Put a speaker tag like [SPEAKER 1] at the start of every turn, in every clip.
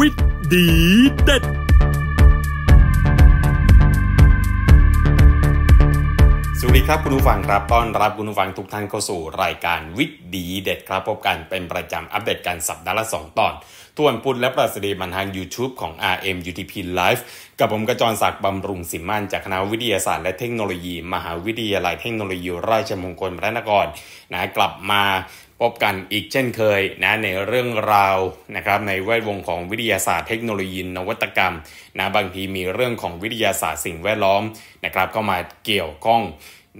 [SPEAKER 1] วิดีเด็ด สวัสดีครับคุณผู้ฟังครับต้อนรับคุณผู้ฟังทุกท่านเข้าสู่รายการวิดีเด็ดครับพบกันเป็นประจำอัปเดตการสัปดาห์ละ 2 ตอนทวนพุทและประสดีมันทาง YouTube ของ RM UTP Live กับผมกระจรศักดิ์บำรุงสิมันจากคณะวิทยาศาสตร์และเทคโนโลยีมหาวิทยาลัยเทคโนโลยี ราชมงคลพระนคร นะกลับมาพบกันอีกเช่นเคย นะในเรื่องราวนะครับในแวดวงของวิทยาศาสตร์เทคโนโลยีนวัตกรรมนะบางทีมีเรื่องของวิทยาศาสตร์สิ่งแวดล้อมนะครับเข้ามาเกี่ยวข้อง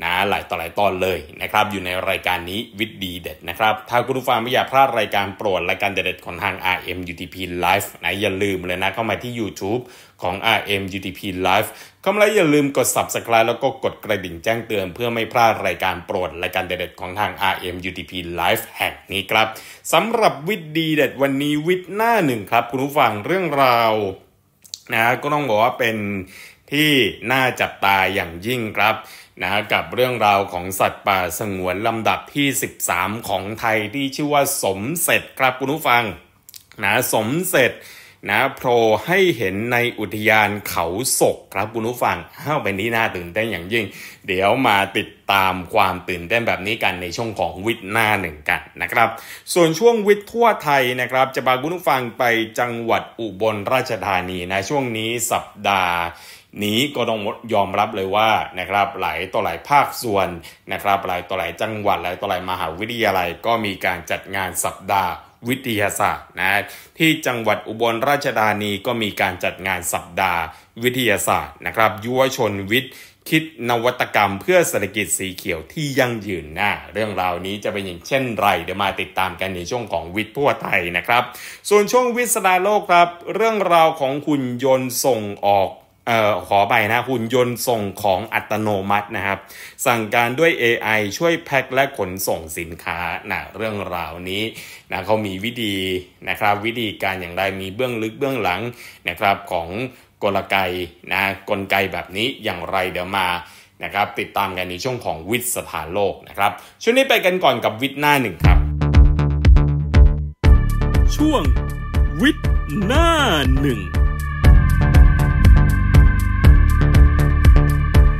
[SPEAKER 1] นะหลายต่อหลายตอนเลยนะครับ อยู่ในรายการนี้วิดดีเด็ดนะครับ ถ้าคุณผู้ฟังไม่อยากพลาดรายการโปรดรายการเด็ดของทาง RM UTP Live นะอย่าลืมเลยนะเข้ามาที่ YouTube ของ RM UTP Live ก็ไม่อย่าลืมกด Subscribe แล้วก็กดกระดิ่งแจ้งเตือนเพื่อไม่พลาดรายการโปรดรายการเด็ดของทาง RM UTP Live แห่งนี้ครับสำหรับวิดดีเด็ดวันนี้วิดหน้าหนึ่งครับคุณผู้ฟังเรื่องราวนะก็ต้องบอกว่าเป็นที่น่าจับตาอย่างยิ่งครับนะฮะกับเรื่องราวของสัตว์ป่าสงวนลำดับที่ 13 ของไทยที่ชื่อว่าสมเสร็จ ครับคุณผู้ฟังนะสมเสร็จนะโผล่ให้เห็นในอุทยานเขาศกครับคุณผู้ฟังเอ้าไปนี้น่าตื่นเต้นอย่างยิ่ง เดี๋ยวมาติดตามความตื่นเต้นแบบนี้กันในช่วงของวิทย์หน้าหนึ่งกันนะครับ ส่วนช่วงวิทย์ทั่วไทยนะครับ จะพาคุณผู้ฟังไปจังหวัดอุบลราชธานีนะช่วงนี้สัปดาห์ นี้ก็ต้องยอมรับเลยว่านะครับหลายต่อหลายภาคส่วนนะครับหลายต่อหลายจังหวัดหลายต่อหลายมหาวิทยาลัยก็มีการจัดงานสัปดาห์วิทยาศาสตร์นะที่จังหวัดอุบลราชธานีก็มีการจัดงานสัปดาห์วิทยาศาสตร์นะครับยุวชนวิทย์ คิดนวัตกรรม เพื่อเศรษฐกิจสีเขียวที่ยั่งยืนนะเรื่องราวนี้จะเป็นอย่างเช่นไร เดี๋ยวมาติดตามกันในช่วงของวิทย์ทั่วไทยนะครับ ส่วนช่วงวิสดาโลกครับ เรื่องราวของคุณยนต์ส่งออกเอ่อขอไปนะหุ่นยนต์ส่งของอัตโนมัตินะครับ สั่งการด้วย AI ช่วยแพ็คและขนส่งสินค้านะเรื่องราวนี้นะเขามีวิธีนะครับ วิธีการอย่างไรมีเบื้องลึกเบื้องหลังนะครับของกลไกนะกลไกแบบนี้อย่างไรเดี๋ยวมานะครับติดตามกันในช่วงของวิทย์สถานโลกนะครับ ช่วงนี้ไปกันก่อนกับวิทย์หน้าหนึ่งครับ ช่วงวิทย์หน้าหนึ่ง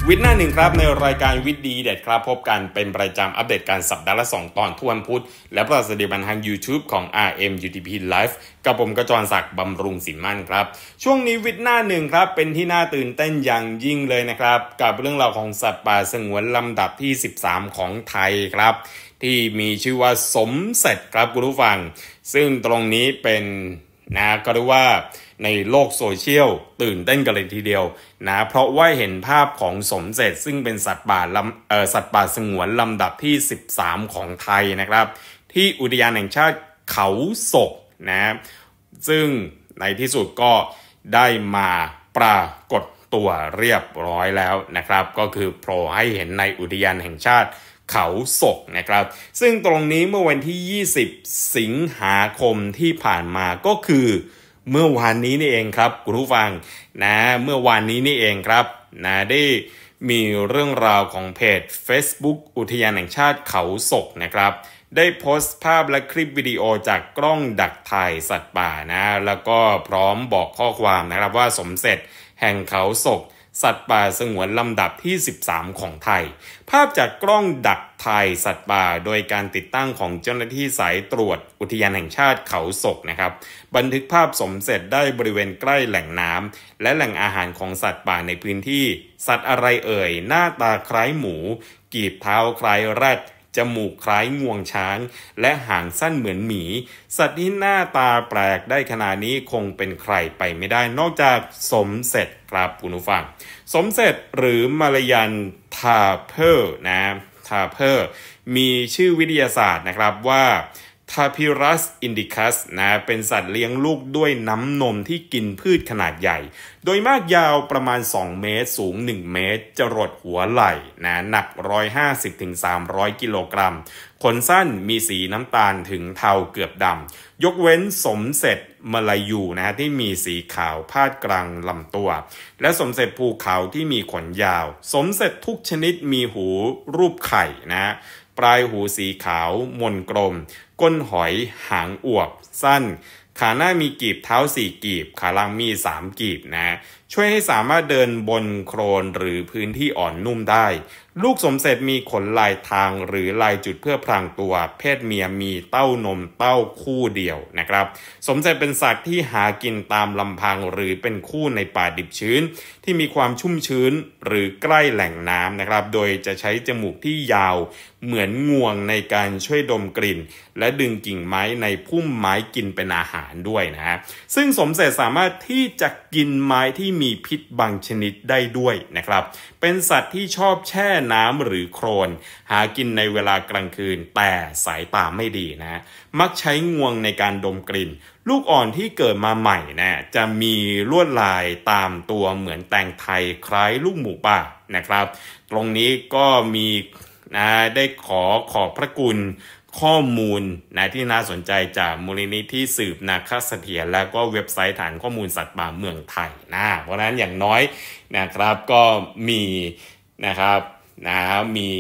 [SPEAKER 1] วิทย์หน้าหนึ่งครับในรายการวิทย์ดีเด็ดครับพบกันเป็นประจำอัปเดตการสัปดาห์ละ2ตอนทุกวันพุธและประสดีบันทาง YouTube ของ RM UTP Live กับผมกระจรศักดิ์บำรุงสินมั่นครับ ช่วงนี้วิทย์หน้าหนึ่งครับ เป็นที่น่าตื่นเต้นอย่างยิ่งเลยนะครับ กับเรื่องราวของสัตว์ป่าสงวนลำดับที่ 13 ของไทยครับ ที่มีชื่อว่าสมเสร็จครับคุณผู้ฟัง ซึ่งตรงนี้เป็นนะก็รู้ว่าในโลกโซเชียลตื่นเต้นกันเลยทีเดียวนะเพราะว่าเห็นภาพของสมเสร็จซึ่งเป็นสัตว์ป่าลำเออสัตว์ป่าสงวนลำดับที่ 13 ของไทยนะครับ ที่อุทยานแห่งชาติเขาศกนะซึ่งในที่สุดก็ได้มาปรากฏตัวเรียบร้อยแล้วนะครับ ก็คือโผล่ให้เห็นในอุทยานแห่งชาติเขาศกนะครับซึ่งตรงนี้เมื่อวันที่ 20 สิงหาคมที่ผ่านมาก็คือเมื่อวานนี้นี่เองครับคุณผู้ฟังนะ เมื่อวานนี้นี่เองครับนะได้มีเรื่องราวของเพจ Facebook อุทยานแห่งชาติเขาศกนะครับ ได้โพสต์ภาพและคลิปวิดีโอจากกล้องดักถ่าย สัตว์ป่านะ แล้วก็พร้อมบอกข้อความนะครับว่าสมเสร็จแห่งเขาศกสัตว์ป่าสงวนลำดับที่ 13 ของไทย ภาพจากกล้องดักถ่ายสัตว์ป่าโดยการติดตั้งของเจ้าหน้าที่สายตรวจอุทยานแห่งชาติเขาศกนะครับ บันทึกภาพสมเสร็จได้บริเวณใกล้แหล่งน้ำและแหล่งอาหารของสัตว์ป่าในพื้นที่ สัตว์อะไรเอ่ย หน้าตาคล้ายหมู กีบเท้าคล้ายแรดจมูกคล้ายงวงช้างและหางสั้นเหมือนหมี สัตว์นี้หน้าตาแปลกได้ ขนาดนี้คงเป็นใครไปไม่ได้ นอกจากสมเสร็จครับ คุณผู้ฟัง สมเสร็จหรือมารยันทาเพอร์นะทาเพอร์มีชื่อวิทยาศาสตร์นะครับว่าทาพิรัสอินดิคัสนะเป็นสัตว์เลี้ยงลูกด้วยน้ำนมที่กินพืชขนาดใหญ่ โดยมากยาวประมาณ 2 เมตรสูง 1 เมตร จรดหัวไหล่นะ หนัก 150-300 กิโลกรัมขนสั้นมีสีน้ำตาลถึงเทาเกือบดำ ยกเว้นสมเสร็จมลายูนะฮะที่มีสีขาว พาดกลางลำตัว และสมเสร็จภูเขาที่มีขนยาว สมเสร็จทุกชนิดมีหูรูปไข่นะลายหูสีขาว มนกลม ก้นหอย หางอวบ สั้น ขาหน้ามีกีบเท้าสี่กีบ ขาล่างมีสามกีบนะ ช่วยให้สามารถเดินบนโครนหรือพื้นที่อ่อนนุ่มได้ ลูกสมเสร็จมีขนลายทางหรือลายจุดเพื่อพรางตัว เพศเมียมีเต้านมเต้าคู่เดียวนะครับ สมเสร็จเป็นสัตว์ที่หากินตามลำพังหรือเป็นคู่ในป่าดิบชื้นที่มีความชุ่มชื้นหรือใกล้แหล่งน้ำนะครับ โดยจะใช้จมูกที่ยาวเหมือนงวงในการช่วยดมกลิ่น และดึงกิ่งไม้ในพุ่มไม้กินเป็นอาหารด้วยนะฮะ ซึ่งสมเสร็จสามารถที่จะกินไม้ที่มีพิษบางชนิดได้ด้วยนะครับ เป็นสัตว์ที่ชอบแช่น้ำหรือโครนหากินในเวลากลางคืนแต่สายตาไม่ดีนะ มักใช้งวงในการดมกลิ่นลูกอ่อนที่เกิดมาใหม่นะจะมีลวดลายตามตัวเหมือนแตงไทยคล้ายลูกหมูป่านะครับ ตรงนี้ก็มีนะได้ขอขอบพระคุณข้อมูลนะที่น่าสนใจจากมูลนิธิสืบนาคเสถียรและก็เว็บไซต์ฐานข้อมูลสัตว์ป่าเมืองไทยนะเพราะนั้นอย่างน้อยนะครับก็มีนะครับนะมี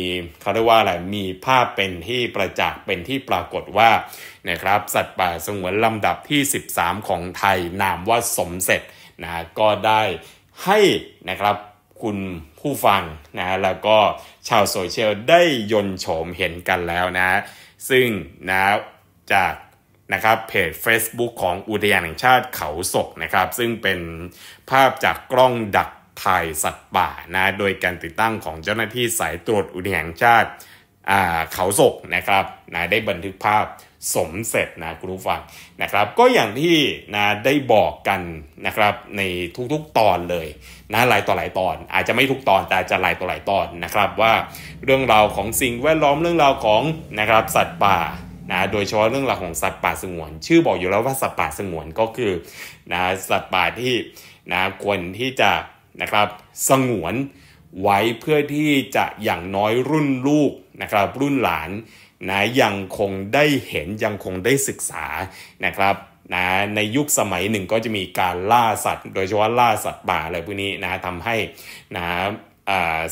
[SPEAKER 1] เขาเรียกว่าอะไร มีภาพเป็นที่ประจักษ์เป็นที่ปรากฏว่านะครับสัตว์ป่าสงวนลำดับที่ 13 ของไทย นามว่าสมเสร็จนะก็ได้ให้นะครับคุณผู้ฟังนะแล้วก็ชาวโซเชียลได้ยนโฉมเห็นกันแล้วนะซึ่งนะจากนะครับเพจ Facebook ของอุทยานแห่งชาติเขาศกนะครับซึ่งเป็นภาพจากกล้องดักถ่ายสัตว์ป่านะโดยการติดตั้งของเจ้าหน้าที่สายตรวจอุทยานชาติเขาศกนะครับนะได้บันทึกภาพสมเสร็จนะคุณผู้ฟังนะครับ ก็อย่างที่นะได้บอกกันนะครับในทุกๆตอนเลยนะหลายต่อหลายตอนอาจจะไม่ทุกตอนแต่จะหลายต่อหลายตอนนะครับว่าเรื่องราวของสิ่งแวดล้อมเรื่องราวของนะครับสัตว์ป่านะโดยเฉพาะเรื่องราวของสัตว์ป่าสงวนชื่อบอกอยู่แล้วว่าสัตว์ป่าสงวนก็คือนะสัตว์ป่าที่นะควรที่จะนะครับสงวนไว้เพื่อที่จะอย่างน้อยรุ่นลูกนะครับรุ่นหลานนะยังคงได้เห็นยังคงได้ศึกษานะครับนะในยุคสมัยหนึ่งก็จะมีการล่าสัตว์ โดยเฉพาะล่าสัตว์ป่าอะไรพวกนี้นะทำให้นะ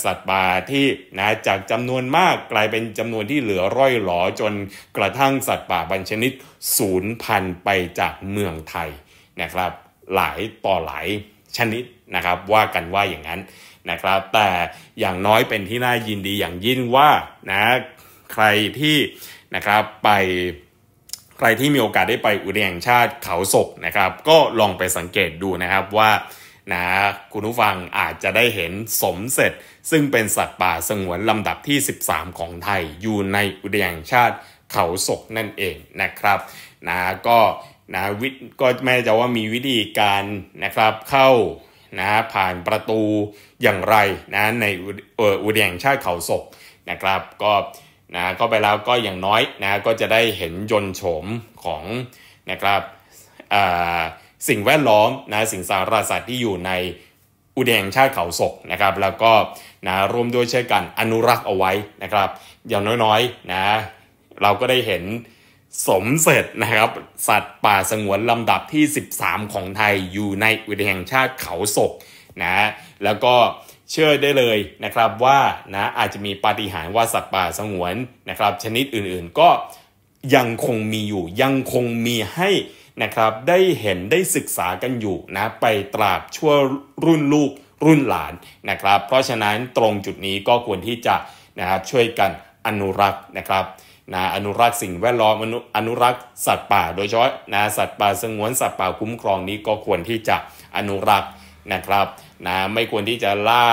[SPEAKER 1] สัตว์ป่าที่นะจากจำนวนมากกลายเป็นจำนวนที่เหลือร่อยหลอจนกระทั่งสัตว์ป่าบางชนิดสูญพันธุ์ไปจากเมืองไทยนะครับ หลายต่อหลายชนิดนะครับว่ากันว่าอย่างนั้นนะครับ แต่อย่างน้อยเป็นที่น่ายินดีอย่างยิ่งว่านะใครที่นะครับไปใครที่มีโอกาสได้ไปอุทยานชาติเขาศกนะครับ ก็ลองไปสังเกตดูนะครับว่านะคุณผู้ฟังอาจจะได้เห็นสมเสร็จ ซึ่งเป็นสัตว์ป่าสงวนลำดับที่ 13 ของไทย อยู่ในอุทยานชาติเขาศกนั่นเองนะครับนะก็นะวิก็ไม่จะว่ามีวิธีการนะครับเข้านะผ่านประตูอย่างไรนะในอุทยานชาติเขาศกนะครับก็นะก็ไปแล้วก็อย่างน้อยนะก็จะได้เห็นยนโฉมของนะครับสิ่งแวดล้อมนะสิ่งสาราสัตว์ที่อยู่ในอุทยานชาติเขาศกนะครับ แล้วก็นะร่วมด้วยช่วยกันอนุรักษ์เอาไว้นะครับอย่างน้อยๆนะ เราก็ได้เห็นสมเสร็จนะครับ สัตว์ป่าสงวนลำดับที่ 13 ของไทยอยู่ในอุทยานแห่งชาติเขาศกนะ แล้วก็เชื่อได้เลยนะครับว่านะอาจจะมีปาฏิหาริย์ว่าสัตว์ป่าสงวนนะครับ ชนิดอื่นๆก็ยังคงมีอยู่ ยังคงมีให้นะครับ ได้เห็นได้ศึกษากันอยู่นะไปตราบชั่วรุ่นลูกรุ่นหลานนะครับ เพราะฉะนั้นตรงจุดนี้ก็ควรที่จะนะครับช่วยกันอนุรักษ์นะครับนะอนุรักษ์สิ่งแวดล้อมอนุอนุรักษ์สัตว์ป่า โดยเฉพาะนะสัตว์ป่าสงวนสัตว์ป่าคุ้มครองนี้ก็ควรที่จะอนุรักษ์นะครับนะไม่ควรที่จะล่า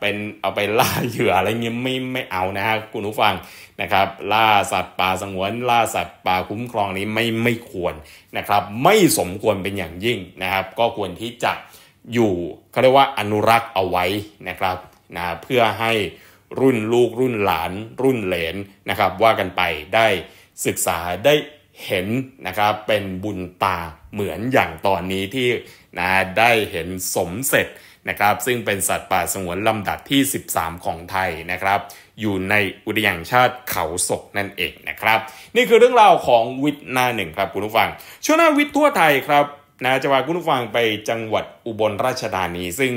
[SPEAKER 1] เป็นเอาไปล่าเหยื่ออะไรเงี้ยไม่ไม่เอานะฮะคุณผู้ฟังนะครับ ล่าสัตว์ป่าสงวนล่าสัตว์ป่าคุ้มครองนี้ไม่ไม่ควรนะครับ ไม่สมควรเป็นอย่างยิ่งนะครับ ก็ควรที่จะอยู่เขาเรียกว่าอนุรักษ์เอาไว้นะครับนะเพื่อให้รุ่นลูกรุ่นหลานรุ่นเหลนนะครับว่ากันไปได้ศึกษาได้เห็นนะครับเป็นบุญตาเหมือนอย่างตอนนี้ที่นะได้เห็นสมเสร็จนะครับ ซึ่งเป็นสัตว์ป่าสงวนลำดับที่ 13 ของไทยนะครับ อยู่ในอุทยานชาติเขาศกนั่นเองนะครับ นี่คือเรื่องราวของวิทย์หน้าหนึ่งครับคุณผู้ฟังช่วงหน้าวิทย์ทั่วไทยครับนะจะพาคุณผู้ฟังไปจังหวัดอุบลราชธานีซึ่ง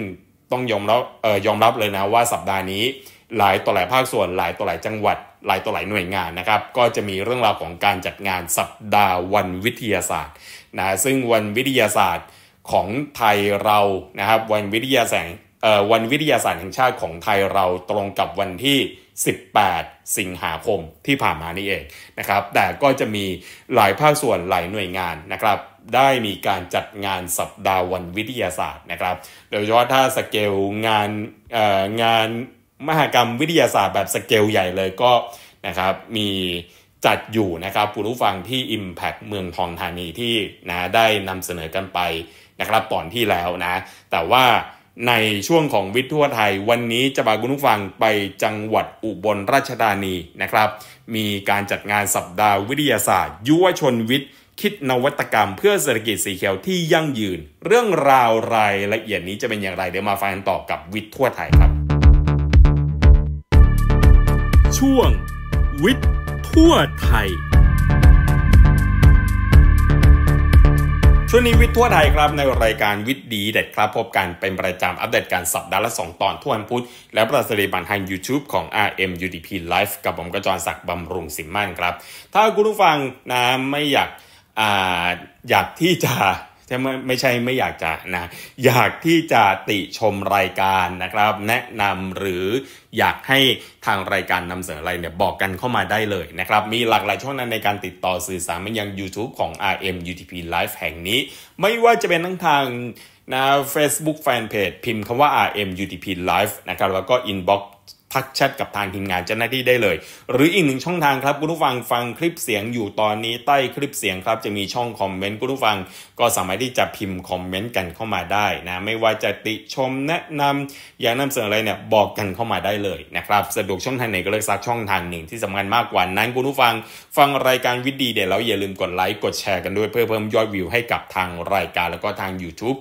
[SPEAKER 1] ต้องยอมรับเอ่อยอมรับเลยนะว่าสัปดาห์นี้หลายต่อหลายภาคส่วน หลายต่อหลายจังหวัด หลายต่อหลายหน่วยงานนะครับ ก็จะมีเรื่องราวของการจัดงานสัปดาห์วันวิทยาศาสตร์นะซึ่งวันวิทยาศาสตร์ของไทยเรา นะครับ วันวิทยาศาสตร์วันวิทยาศาสตร์แห่งชาติของไทยเราตรงกับวันที่ 18 สิงหาคมที่ผ่านมานี่เองนะครับ แต่ก็จะมีหลายภาคส่วนหลายหน่วยงานนะครับ ได้มีการจัดงานสัปดาห์วันวิทยาศาสตร์นะครับ โดยเฉพาะถ้าสเกลงานงานมหกรรมวิทยาศาสตร์แบบสเกลใหญ่เลยก็นะครับมีจัดอยู่นะครับผู้รู้ฟังที่ Impact เมืองทองธานี ที่นะได้นำเสนอกันไปนะครับตอนที่แล้วนะ แต่ว่าในช่วงของวิทย์ทั่วไทย วันนี้จะพาคุณผู้ฟังไปจังหวัดอุบลราชธานีนะครับ มีการจัดงานสัปดาห์วิทยาศาสตร์ยุวชนวิทย์ คิดนวัตกรรมเพื่อเศรษฐกิจสีเขียวที่ยั่งยืน เรื่องราวรายละเอียดนี้จะเป็นอย่างไรเดี๋ยวมาฟังกันต่อกับวิทย์ทั่วไทยครับช่วงวิทย์ทั่วไทย ช่วงนี้วิทย์ทั่วไทยครับในรายการวิทย์ดีเด็ดครับพบกันเป็นประจำอัปเดตการสัปดาห์ละ2ตอนทุกวันพุธและประสริบันทาง YouTube ของ RMUDP Live กับผมกระจรศักดิ์บำรุงสิมมั่นครับ ถ้าคุณผู้ฟังนะไม่อยากออยากที่จะช่ไม่ไม่ใช่ไม่อยากจะนะ อยากที่จะติชมรายการนะครับ แนะนำหรืออยากให้ทางรายการนำเสนออะไรเนี่ย บอกกันเข้ามาได้เลยนะครับ มีหลากหลายช่องนั้นในการติดต่อสื่อสารมายัง YouTube ของ RM UTP Live แห่งนี้ ไม่ว่าจะเป็นทั้งทางนะ Facebook Fanpage พิมพ์คำว่า RM UTP Live นะครับ แล้วก็ Inbox ทักแชทกับทางทีมงานเจ้าหน้าที่ได้เลย หรืออีกหนึ่งช่องทางครับคุณผู้ฟังฟังคลิปเสียงอยู่ตอนนี้ ใต้คลิปเสียงครับจะมีช่องคอมเมนต์คุณผู้ฟัง ก็สามารถที่จะพิมพ์คอมเมนต์กันเข้ามาได้นะไม่ว่าจะติชมแนะนำ อยากนำเสนออะไรเนี่ยบอกกันเข้ามาได้เลยนะครับสะดวกช่องทางไหนก็เลือกซักช่องทางหนึ่งที่สำคัญมากกว่านั้นคุณผู้ฟัง ฟังรายการวิดีเดี๋ยวเราอย่าลืมกดไลค์กดแชร์กันด้วยเพื่อเพิ่มยอดวิวให้กับทางรายการแล้วก็ทาง YouTube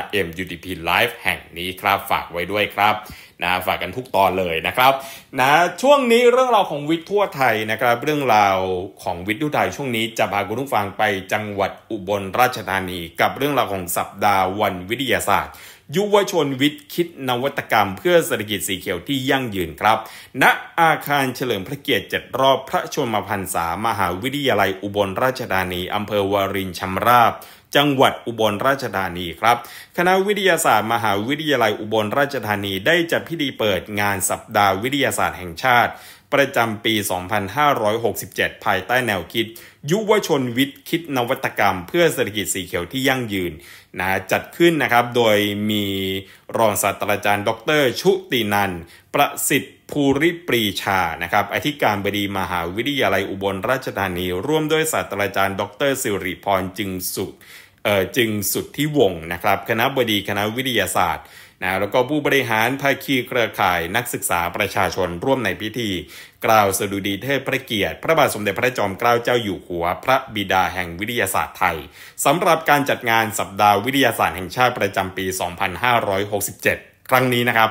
[SPEAKER 1] RMUDP Live แห่งนี้ครับฝากไว้ด้วยครับนะฝากกันทุกตอนเลยนะครับนะช่วงนี้เรื่องราวของวิทย์ทั่วไทยนะครับเรื่องราวของวิทย์ทั่วไทยช่วงนี้จะพาคุณผู้ฟังไปจังหวัดอุบลราชธานี กับเรื่องราวของสัปดาห์วันวิทยาศาสตร์ยุวชนวิทย์คิดนวัตกรรม เพื่อเศรษฐกิจสีเขียวที่ยั่งยืนครับ ณอาคารเฉลิมพระเกียรติเจ็ดรอบพระชนมพรรษา มหาวิทยาลัยอุบลราชธานีอำเภอวารินชำราบจังหวัดอุบลราชธานีครับ คณะวิทยาศาสตร์มหาวิทยาลัยอุบลราชธานีได้จัดพิธีเปิดงานสัปดาห์วิทยาศาสตร์แห่งชาติ ประจำปี 2567 ภายใต้แนวคิด ยุวชนวิทย์คิดนวัตกรรม เพื่อเศรษฐกิจสีเขียวที่ยั่งยืนนะจัดขึ้นนะครับ โดยมีรองศาสตราจารย์ ดร ชุตินันประสิทธิภูริปรีชา นะครับ อธิการบดีมหาวิทยาลัยอุบลราชธานี ร่วมด้วยศาสตราจารย์ ดรสิริพรจึงสุจึงสุดที่วงนะครับ คณะบดีคณะวิทยาศาสตร์นะแล้วก็ผู้บริหารภาคีเครือข่ายนักศึกษาประชาชนร่วมในพิธี กล่าวสดุดีเทพพระเกียรติ พระบาทสมเด็จพระจอมเกล้าเจ้าอยู่หัวพระบิดาแห่งวิทยาศาสตร์ไทยสำหรับการจัดงานสัปดาห์วิทยาศาสตร์แห่งชาติประจำปี 2567 ครั้งนี้นะครับ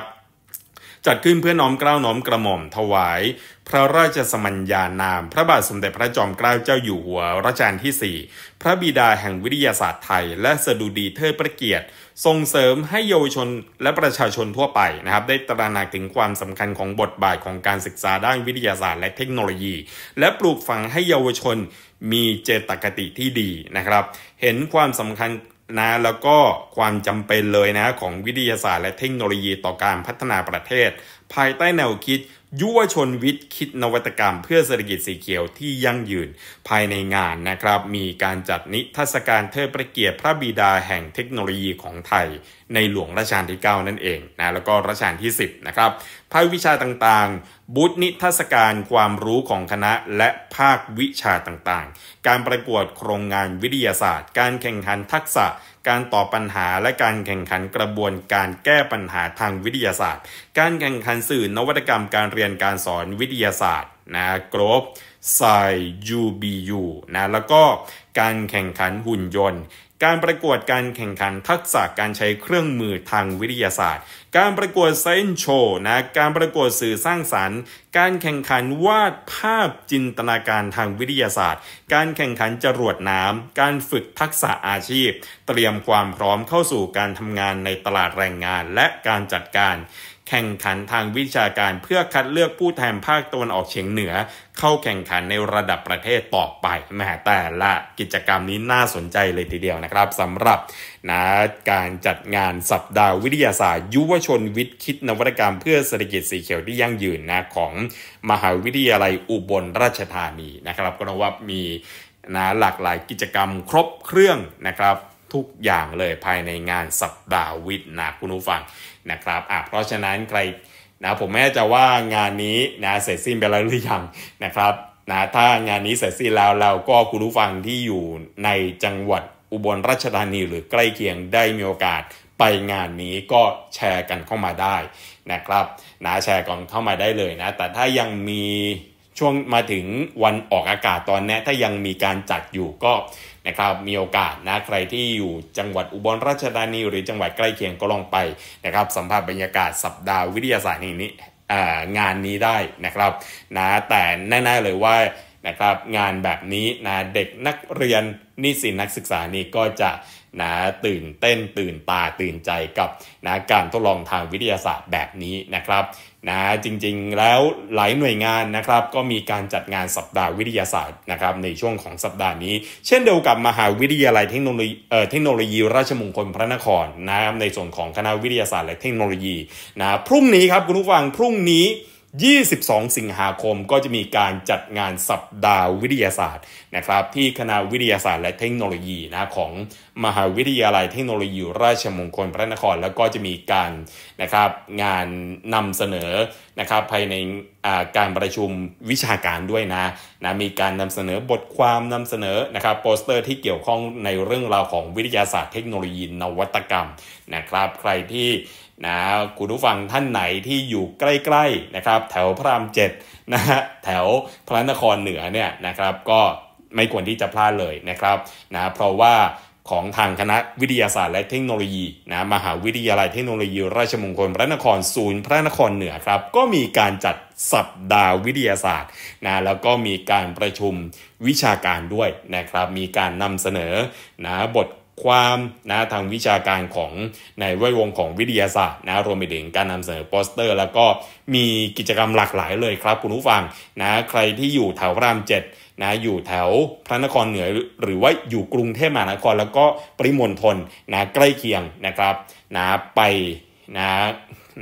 [SPEAKER 1] จัดขึ้นเพื่อน้อมเกล้าน้อมกระหม่อมถวาย พระราชสมัญญานาม พระบาทสมเด็จพระจอมเกล้าเจ้าอยู่หัวรัชกาลที่ 4 พระบิดาแห่งวิทยาศาสตร์ไทยและสดุดีเทิดพระเกียรติส่งเสริมให้เยาวชนและประชาชนทั่วไปนะครับได้ตระหนักถึงความสำคัญของบทบาทของการศึกษาด้านวิทยาศาสตร์และเทคโนโลยี และปลูกฝังให้เยาวชนมีเจตคติที่ดีนะครับ เห็นความสำคัญนะแล้วก็ความจำเป็นเลยนะของวิทยาศาสตร์และเทคโนโลยีต่อการพัฒนาประเทศ ภายใต้แนวคิดยุวชนวิทย์คิดนวัตกรรมเพื่อเศรษฐกิจสีเขียวที่ยั่งยืน ภายในงานนะครับ มีการจัดนิทรรศการเทิดพระเกียรติพระบิดาแห่งเทคโนโลยีของไทยในหลวงรัชกาลที่ 9 นั่นเองนะแล้วก็รัชกาลที่ 10 นะครับภาควิชาต่างๆ บูธนิทรรศการความรู้ของคณะและภาควิชาต่างๆ การประกวดโครงงานวิทยาศาสตร์ การแข่งขันทักษะ การตอบปัญหา และการแข่งขันกระบวนการแก้ปัญหาทางวิทยาศาสตร์ การแข่งขันสื่อนวัตกรรม การเรียนการสอนวิทยาศาสตร์นะกรบไซยูบียูนะแล้วก็การแข่งขันหุ่นยนต์การประกวดการแข่งขันทักษะการใช้เครื่องมือทางวิทยาศาสตร์ การประกวดเซนโชนะการประกวดสื่อสร้างสารรค์การแข่งขันวาดภาพจินตนาการทางวิทยาศาสตร์ การแข่งขันจรวดน้ำการฝึกทักษะอาชีพ เตรียมความพร้อมเข้าสู่การทำงานในตลาดแรงงานและการจัดการแข่งขันทางวิชาการเพื่อคัดเลือกผู้แทนภาคตะวันออกเฉียงเหนือ เข้าแข่งขันในระดับประเทศต่อไปแม้แต่ละกิจกรรมนี้น่าสนใจเลยทีเดียวนะครับสำหรับ นะการจัดงานสัปดาห์วิทยาศาสตร์ ยุวชนวิทย์คิดนวัตกรรม เพื่อเศรษฐกิจสีเขียวที่ยั่งยืนนะของมหาวิทยาลัยอุบลราชธานีนะครับ ก็นับว่ามีนะหลากหลาย กิจกรรมครบเครื่องนะครับทุกอย่างเลยภายในงานสัปดาห์วิทย์นะคุณผู้ฟังนะครับอ่ะเพราะฉะนั้นใครนะผมแม่จะว่างานนี้นะเสร็จสิ้นไปแล้วหรือยังนะครับนะถ้างานนี้เสร็จสิ้นแล้วเราก็คุณผู้ฟังที่อยู่ในจังหวัดอุบลราชธานี หรือใกล้เคียงได้มีโอกาสไปงานนี้ก็แชร์กันเข้ามาได้นะครับนะแชร์กันเข้ามาได้เลยนะแต่ถ้ายังมีช่วงมาถึงวันออกอากาศตอนนี้ถ้ายังมีการจัดอยู่ก็นะครับมีโอกาสนะใครที่อยู่จังหวัดอุบลราชธานีหรือจังหวัดใกล้เคียงก็ลองไปนะครับสัมผัสบรรยากาศสัปดาห์วิทยาศาสตร์นี้งานนี้ได้นะครับนะแต่แน่ๆเลยว่านะครับงานแบบนี้นะเด็กนักเรียนนิสิตนักศึกษานี่ก็จะนะตื่นเต้นตื่นตาตื่นใจกับนะการทดลองทางวิทยาศาสตร์แบบนี้นะครับนะจริงๆแล้วหลายหน่วยงานนะครับก็มีการจัดงานสัปดาห์วิทยาศาสตร์นะครับในช่วงของสัปดาห์นี้ เช่นเดียวกับมหาวิทยาลัยเทคโนโลยีเทคโนโลยีราชมงคลพระนครนะครับในส่วนของคณะวิทยาศาสตร์ และเทคโนโลยีนะพรุ่งนี้ครับคุณผู้ฟังพรุ่งนี้22 สิงหาคมก็จะมีการจัดงานสัปดาห์วิทยาศาสตร์นะครับ ที่คณะวิทยาศาสตร์ และเทคโนโลยีนะของมหาวิทยาลัย เทคโนโลยี ราชมงคลพระนคร แล้วก็จะมีการนะครับงานนำเสนอนะครับ ภายในการประชุมวิชาการด้วยนะนะมีการนำเสนอบทความนำเสนอนะครับ โปสเตอร์ที่เกี่ยวข้องในเรื่องราวของวิทยาศาสตร์ เทคโนโลยีนวัตกรรมนะครับ ใครที่นะคุณผู้ฟังท่านไหนที่อยู่ใกล้ ๆนะครับ แถวพระรามเจ็ดนะฮะแถวพระนครเหนือเนี่ยนะครับก็ไม่ควรที่จะพลาดเลยนะครับนะเพราะว่าของทางคณะวิทยาศาสตร์และเทคโนโลยีนะมหาวิทยาลัยเทคโนโลยี ราชมงคล พระนครศูนย์พระนครเหนือครับก็มีการจัดสัปดาห์วิทยาศาสตร์นะแล้วก็มีการประชุมวิชาการด้วยนะครับ มีการนำเสนอนะบทความนะทางวิชาการของในแวดวงของวิทยาศาสตร์นะรวมไปถึงการนำเสนอโปสเตอร์ แล้วก็มีกิจกรรมหลากหลายเลยครับ คุณผู้ฟัง นะใครที่อยู่แถวรามเจ็ดนะ อยู่แถวพระนครเหนือ หรือว่าอยู่กรุงเทพมหานครแล้วก็ปริมณฑลนะ ใกล้เคียงนะครับ นะ ไปนะ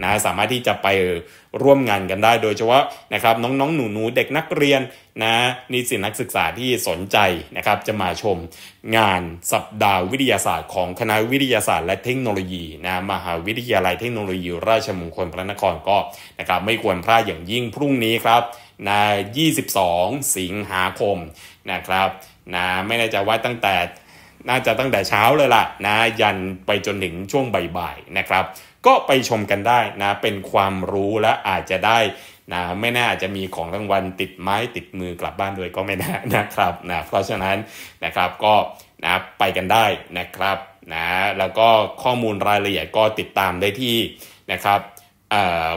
[SPEAKER 1] นะสามารถที่จะไปร่วมงานกันได้โดยเฉพาะนะครับน้องๆ หนู ๆ เด็กนักเรียน นะนิสิตนักศึกษาที่สนใจนะครับ จะมาชมงานสัปดาห์วิทยาศาสตร์ของคณะวิทยาศาสตร์และเทคโนโลยี นะมหาวิทยาลัยเทคโนโลยีราชมงคลพระนครก็นะครับไม่ควรพลาดอย่างยิ่งพรุ่งนี้ครับนะ22 สิงหาคมนะครับนะไม่แน่ใจว่าตั้งแต่ น่าจะตั้งแต่เช้าเลยล่ะนะยันไปจนถึงช่วงบ่ายๆนะครับก็ไปชมกันได้นะเป็นความรู้และอาจจะได้นะไม่น่าจะมีของรางวัลติดไม้ ติดมือกลับบ้านด้วยก็ไม่น่านะครับนะเพราะฉะนั้นนะครับก็นะไปกันได้นะครับนะแล้วก็ข้อมูลรายละเอียดก็ติดตามได้ที่นะครับ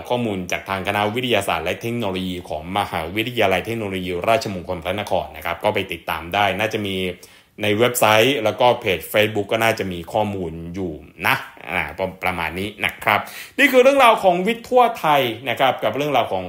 [SPEAKER 1] ข้อมูลจากทางคณะวิทยาศาสตร์ และเทคโนโลยีของมหาวิทยาลัยเทคโนโลยี ราชมงคลพระนครนะครับ ก็ไปติดตามได้ น่าจะมีในเว็บไซต์ แล้วก็เพจ Facebook ก็น่าจะมีข้อมูลอยู่นะประมาณนี้นะครับ นี่คือเรื่องราวของวิทย์ทั่วไทยนะครับ กับเรื่องราวของ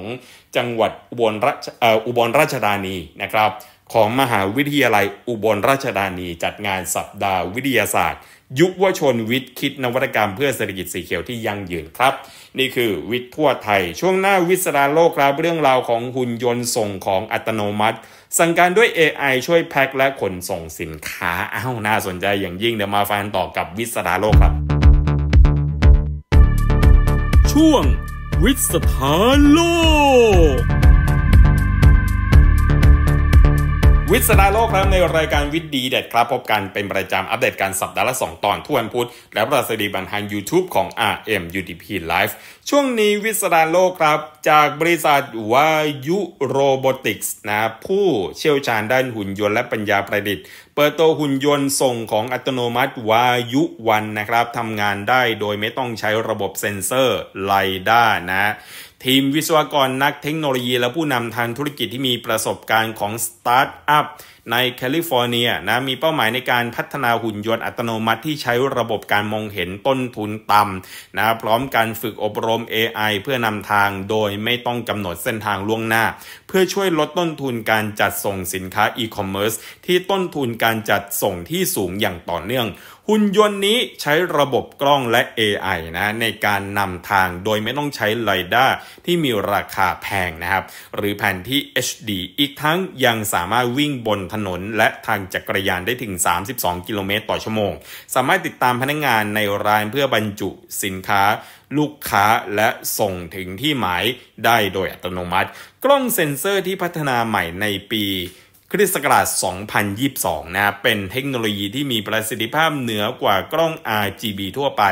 [SPEAKER 1] จังหวัดอุบลราชอุบลราชธานีนะครับ ของมหาวิทยาลัยอุบลราชธานี จัดงานสัปดาห์วิทยาศาสตร์ ยุวชนวิทย์คิดนวัตกรรมเพื่อเศรษฐกิจสีเขียวที่ยั่งยืนครับ นี่คือวิทย์ทั่วไทย ช่วงหน้าวิศราโลกครับเรื่องราวของหุ่นยนต์ส่งของอัตโนมัติสั่งการด้วย AI ช่วยแพ็คและขนส่งสินค้าอ้าวน่าสนใจอย่างยิ่งเดี๋ยวมาฟังต่อกับวิสดาโลกครับ ช่วงวิสถานโลกวิทย์สดาโลกครับในรายการวิทย์ดีเด็ดครับพบกันเป็นประจำอัปเดตการสัปดาห์ละ 2 ตอนทุกวันพุธและประสดีบันทาง YouTube ของ RM UDP Live ช่วงนี้วิทย์สดาโลกครับจากบริษัทวายุโรบอติกส์นะผู้เชี่ยวชาญด้านหุ่นยนต์และปัญญาประดิษฐ์เปิดตัวหุ่นยนต์ส่งของอัตโนมัติวายุวันนะครับทำงานได้โดยไม่ต้องใช้ระบบเซ็นเซอร์ไลด้านะทีมวิศวกรนักเทคโนโลยีและผู้นำทางธุรกิจที่มีประสบการณ์ของสตาร์ทอัพในแคลิฟอร์เนียนะมีเป้าหมายในการพัฒนาหุ่นยนต์อัตโนมัติที่ใช้ระบบการมองเห็นต้นทุนต่ำนะ พร้อมการฝึกอบรม AI เพื่อนำทางโดยไม่ต้องกำหนดเส้นทางล่วงหน้า เพื่อช่วยลดต้นทุนการจัดส่งสินค้าอีคอมเมิร์ซที่ต้นทุนการจัดส่งที่สูงอย่างต่อเนื่องหุ่นยนต์นี้ใช้ระบบกล้องและ AI นะในการนำทางโดยไม่ต้องใช้ไลด้าที่มีราคาแพงนะครับ หรือแผ่นที่ HD อีกทั้งยังสามารถวิ่งบนถนน และทางจักรยานได้ถึง 32 กิโลเมตรต่อชั่วโมง สามารถติดตามพนักงงานในร้านเพื่อบรรจุสินค้า ลูกค้าและส่งถึงที่หมายได้โดยอัตโนมัติ กล้องเซ็นเซอร์ที่พัฒนาใหม่ในปีคริสต์ศักราช2022 นะเป็นเทคโนโลยีที่มีประสิทธิภาพเหนือกว่ากล้อง RGB ทั่วไป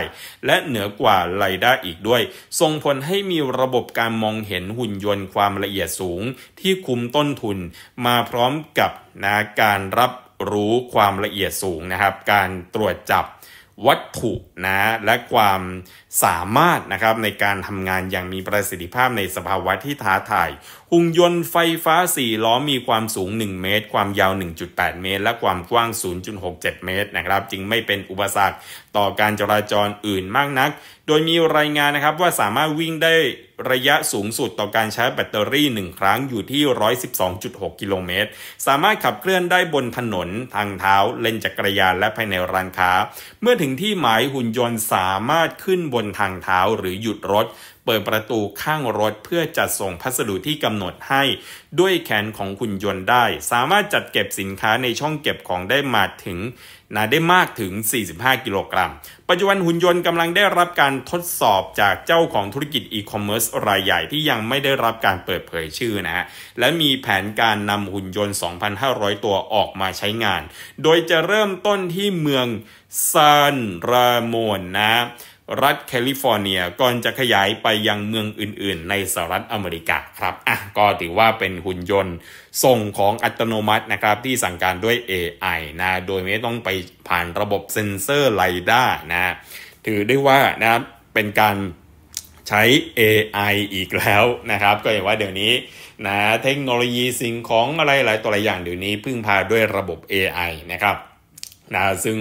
[SPEAKER 1] และเหนือกว่าไลด้าอีกด้วย ส่งผลให้มีระบบการมองเห็นหุ่นยนต์ความละเอียดสูงที่คุ้มต้นทุนมาพร้อมกับนะการรับรู้ความละเอียดสูงนะครับ การตรวจจับวัตถุนะและความสามารถนะครับในการทำงานอย่างมีประสิทธิภาพในสภาวะที่ท้าทาย หุ่นยนต์ไฟฟ้า 4 ล้อมีความสูง 1 เมตร ความยาว 1.8 เมตร และความกว้าง 0.67 เมตรนะครับจึงไม่เป็นอุปสรรคต่อการจราจรอื่นมากนัก โดยมีรายงานนะครับว่าสามารถวิ่งได้ระยะสูงสุดต่อการใช้แบตเตอรี่ 1 ครั้งอยู่ที่ 112.6 กิโลเมตร สามารถขับเคลื่อนได้บนถนน ทางเท้า เลนจักรยานและภายในร้านค้า เมื่อถึงที่หมายหุ่นยนต์สามารถขึ้นบนทางเท้าหรือหยุดรถ เปิดประตูข้างรถ เพื่อจัดส่งพัสดุที่กำหนดให้ด้วยแขนของหุ่นยนต์ได้ สามารถจัดเก็บสินค้าในช่องเก็บของได้มาถึงนะได้มากถึง 45 กิโลกรัม ปัจจุบันหุ่นยนต์กำลังได้รับการทดสอบจากเจ้าของธุรกิจอีคอมเมิร์ซรายใหญ่ ที่ยังไม่ได้รับการเปิดเผยชื่อนะฮะ และมีแผนการนำหุ่นยนต์ 2,500 ตัวออกมาใช้งาน โดยจะเริ่มต้นที่เมืองซานรามอนนะรัฐแคลิฟอร์เนียก่อนจะขยายไปยังเมืองอื่นๆ ในสหรัฐอเมริกาครับอ่ะก็ถือว่าเป็นหุ่นยนต์ส่งของอัตโนมัตินะครับที่สั่งการด้วย AI นะโดยไม่ต้องไปผ่านระบบเซ็นเซอร์ไลด้านะถือได้ว่านะเป็นการใช้ AI อีกแล้วนะครับ ก็เห็นว่าเดี๋ยวนี้นะเทคโนโลยีสิ่งของ อะไรหลายตัวหลายอย่างเดี๋ยวนี้พึ่งพาด้วยระบบ AI นะครับนะซึ่ง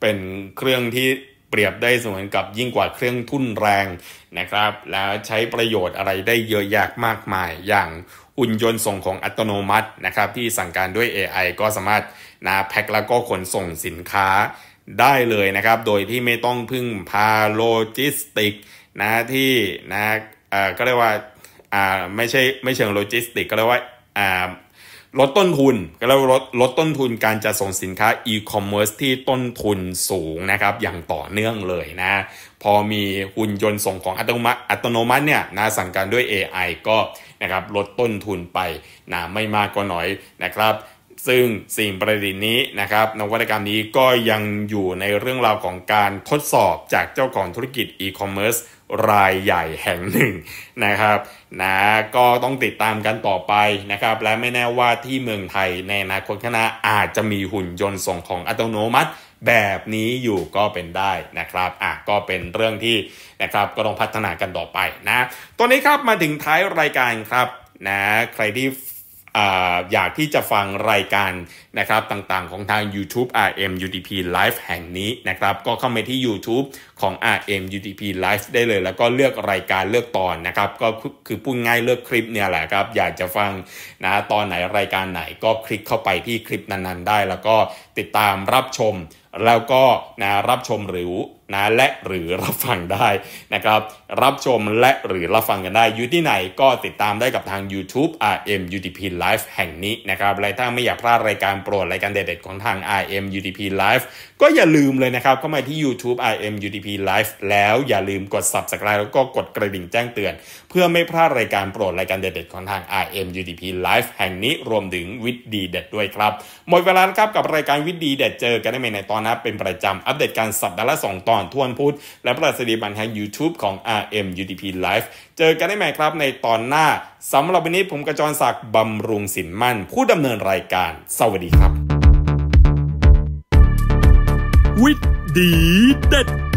[SPEAKER 1] เป็นเครื่องที่เปรียบได้เสมือนกับยิ่งกว่าเครื่องทุ่นแรงนะครับ แล้วใช้ประโยชน์อะไรได้เยอะแยะมากมายอย่างอุ่นยนต์ส่งของอัตโนมัตินะครับที่สั่งการด้วย AI ก็สามารถนะแพ็คแล้วก็ขนส่งสินค้าได้เลยนะครับโดยที่ไม่ต้องพึ่งพาโลจิสติกนะที่นะเอ่อก็เรียกว่าอ่าไม่ใช่ไม่เชิงโลจิสติก ก็เรียกว่าอ่าลดต้นทุนแล้วลดลดต้นทุนการจัดส่งสินค้าอีคอมเมิร์ซที่ต้นทุนสูงนะครับ อย่างต่อเนื่องเลยนะ พอมีหุ่นยนต์ส่งของอัตโนมัติอัตโนมัติเนี่ยนะสั่งการด้วย AI ก็นะครับลดต้นทุนไปนะไม่มากก็น้อยนะครับซึ่งสิ่งประดิษฐ์นี้นะครับ นวัตกรรมนี้ก็ยังอยู่ในเรื่องราวของการทดสอบจากเจ้าของธุรกิจอีคอมเมิร์ซรายใหญ่แห่งหนึ่งนะครับนะก็ต้องติดตามกันต่อไปนะครับ และไม่แน่ว่าที่เมืองไทยในอนาคตข้างหน้าอาจจะมีหุ่นยนต์ส่งของอัตโนมัติ แบบนี้อยู่ก็เป็นได้นะครับอ่ะก็เป็นเรื่องที่นะครับก็ต้องพัฒนากันต่อไปนะตัวนี้ครับมาถึงท้ายรายการครับนะใครที่อยากที่จะฟังรายการนะครับ ต่างๆของทาง YouTube RM UDP Live แห่งนี้นะครับ ก็เข้าไปที่ YouTube ของ RM UDP Live ได้เลยแล้วก็เลือกรายการเลือกตอนนะครับก็คือพูดง่ายเลือกคลิปเนี่ยแหละครับ อยากจะฟังนะตอนไหนรายการไหนก็คลิกเข้าไปที่คลิปนั้นๆ ได้ แล้วก็ติดตามรับชมแล้วก็นะรับชมหรือนะและหรือรับฟังได้นะครับรับชมและหรือรับฟังกันได้ อยู่ที่ไหนก็ติดตามได้กับทาง YouTube RM UDP Live แห่งนี้นะครับและถ้าไม่อยากพลาดรายการโปรดรายการเด็ดๆ ของทาง RM UDP Live ก็อย่าลืมเลยนะครับเข้ามาที่ YouTube RM UDP Live แล้วอย่าลืมกด Subscribe แล้วก็กดกระดิ่งแจ้งเตือน เพื่อไม่พลาดรายการโปรด รายการเด็ดๆของทาง RM UDP Live แห่งนี้รวมถึงวิดดีเด็ดด้วยครับหมดเวลาแล้วครับกับรายการวิดดีเด็ดเจอกันได้ใหม่ในตอนหน้าเป็นประจำอัปเดตการสัปดาห์ละสองตอนทวนพุธและประสิทธิบันทาง YouTube ของ RM UDP Live เจอกันได้ใหม่ครับในตอนหน้าสำหรับวันนี้ผมกระจรศักดิ์บำรุงสินมั่น ผู้ดำเนินรายการสวัสดีครับวิดดีเด็ด